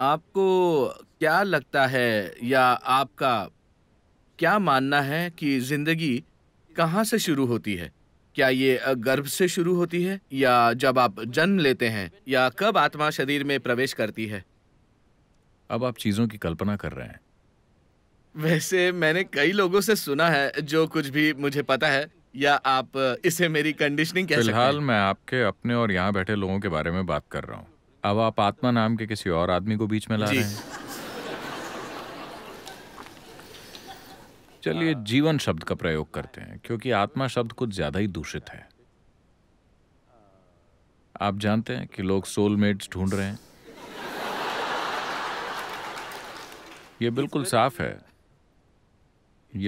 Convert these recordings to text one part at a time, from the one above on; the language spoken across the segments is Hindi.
आपको क्या लगता है या आपका क्या मानना है कि जिंदगी कहाँ से शुरू होती है क्या ये गर्भ से शुरू होती है या जब आप जन्म लेते हैं या कब आत्मा शरीर में प्रवेश करती है अब आप चीजों की कल्पना कर रहे हैं वैसे मैंने कई लोगों से सुना है जो कुछ भी मुझे पता है या आप इसे मेरी कंडीशनिंग कह सकते हैं फिलहाल मैं आपके अपने और यहाँ बैठे लोगों के बारे में बात कर रहा हूँ अब आप आत्मा नाम के किसी और आदमी को बीच में ला रहे हैं चलिए जीवन शब्द का प्रयोग करते हैं क्योंकि आत्मा शब्द कुछ ज्यादा ही दूषित है आप जानते हैं कि लोग सोलमेट्स ढूंढ रहे हैं ये बिल्कुल साफ है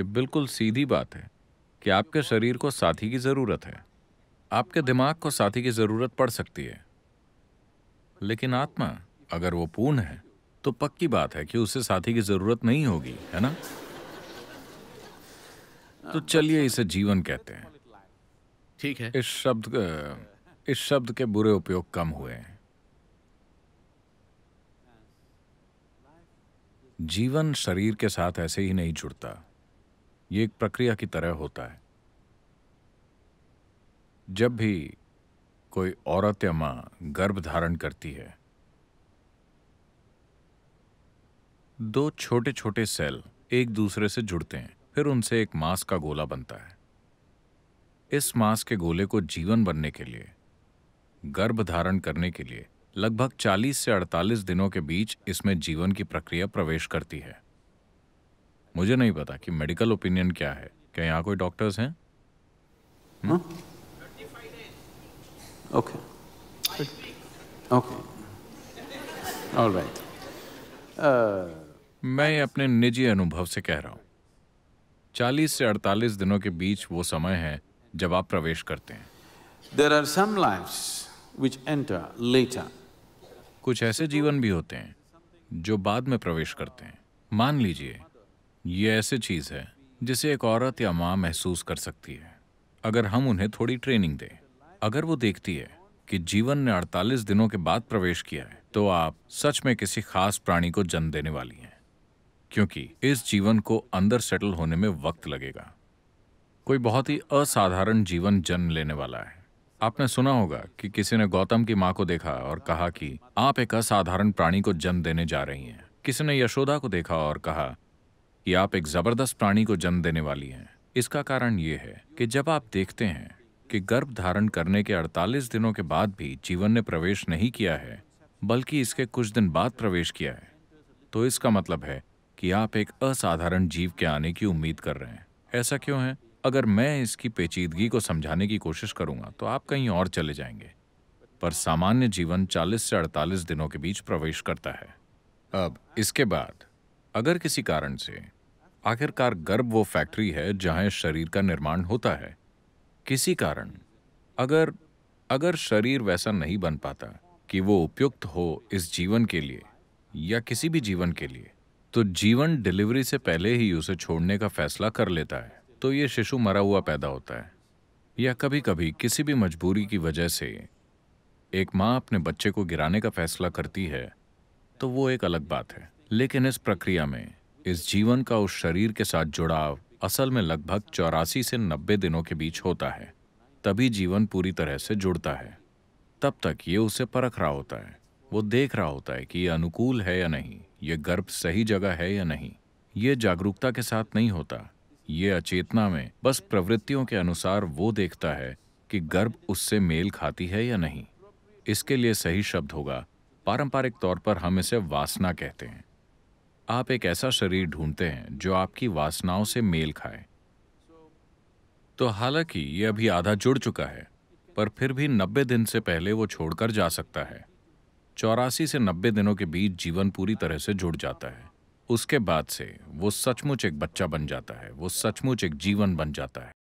ये बिल्कुल सीधी बात है कि आपके शरीर को साथी की ज़रूरत है आपके दिमाग को साथी की ज़रूरत पड़ सकती है लेकिन आत्मा अगर वो पूर्ण है तो पक्की बात है कि उसे साथी की जरूरत नहीं होगी है ना तो चलिए इसे जीवन कहते हैं ठीक है इस शब्द इस शब्द के बुरे उपयोग कम हुए हैं जीवन शरीर के साथ ऐसे ही नहीं जुड़ता ये एक प्रक्रिया की तरह होता है जब भी कोई औरत या मां गर्भ धारण करती है दो छोटे छोटे सेल एक दूसरे से जुड़ते हैं फिर उनसे एक मांस का गोला बनता है इस मांस के गोले को जीवन बनने के लिए गर्भ धारण करने के लिए लगभग 40 से 48 दिनों के बीच इसमें जीवन की प्रक्रिया प्रवेश करती है मुझे नहीं पता कि मेडिकल ओपिनियन क्या है क्या यहाँ कोई डॉक्टर्स हैं हुँ? Okay. All right. Uh, मैं अपने निजी अनुभव से कह रहा हूं चालीस से अड़तालीस दिनों के बीच वो समय है जब आप प्रवेश करते हैं देर आर सम लेटर कुछ ऐसे जीवन भी होते हैं जो बाद में प्रवेश करते हैं मान लीजिए ये ऐसे चीज है जिसे एक औरत या माँ महसूस कर सकती है अगर हम उन्हें थोड़ी ट्रेनिंग दें अगर वो देखती है कि जीवन ने 48 दिनों के बाद प्रवेश किया है तो आप सच में किसी खास प्राणी को जन्म देने वाली हैं क्योंकि इस जीवन को अंदर सेटल होने में वक्त लगेगा कोई बहुत ही असाधारण जीवन जन्म लेने वाला है आपने सुना होगा कि किसी ने गौतम की माँ को देखा और कहा कि आप एक असाधारण प्राणी को जन्म देने जा रही हैं किसी ने यशोदा को देखा और कहा कि आप एक जबरदस्त प्राणी को जन्म देने वाली हैं इसका कारण ये है कि जब आप देखते हैं कि गर्भ धारण करने के 48 दिनों के बाद भी जीवन ने प्रवेश नहीं किया है बल्कि इसके कुछ दिन बाद प्रवेश किया है तो इसका मतलब है कि आप एक असाधारण जीव के आने की उम्मीद कर रहे हैं ऐसा क्यों है अगर मैं इसकी पेचीदगी को समझाने की कोशिश करूंगा तो आप कहीं और चले जाएंगे पर सामान्य जीवन 40 से 48 दिनों के बीच प्रवेश करता है अब इसके बाद अगर किसी कारण से आखिरकार गर्भ वो फैक्ट्री है जहां शरीर का निर्माण होता है किसी कारण अगर अगर शरीर वैसा नहीं बन पाता कि वो उपयुक्त हो इस जीवन के लिए या किसी भी जीवन के लिए तो जीवन डिलीवरी से पहले ही उसे छोड़ने का फैसला कर लेता है तो ये शिशु मरा हुआ पैदा होता है या कभी कभी किसी भी मजबूरी की वजह से एक माँ अपने बच्चे को गिराने का फैसला करती है तो वो एक अलग बात है लेकिन इस प्रक्रिया में इस जीवन का उस शरीर के साथ जुड़ाव असल में लगभग चौरासी से नब्बे दिनों के बीच होता है तभी जीवन पूरी तरह से जुड़ता है तब तक ये उसे परख रहा होता है वो देख रहा होता है कि ये अनुकूल है या नहीं ये गर्भ सही जगह है या नहीं ये जागरूकता के साथ नहीं होता ये अचेतना में बस प्रवृत्तियों के अनुसार वो देखता है कि गर्भ उससे मेल खाती है या नहीं इसके लिए सही शब्द होगा पारंपरिक तौर पर हम इसे वासना कहते हैं आप एक ऐसा शरीर ढूंढते हैं जो आपकी वासनाओं से मेल खाए तो हालांकि ये अभी आधा जुड़ चुका है पर फिर भी 90 दिन से पहले वो छोड़कर जा सकता है चौरासी से 90 दिनों के बीच जीवन पूरी तरह से जुड़ जाता है उसके बाद से वो सचमुच एक बच्चा बन जाता है वो सचमुच एक जीवन बन जाता है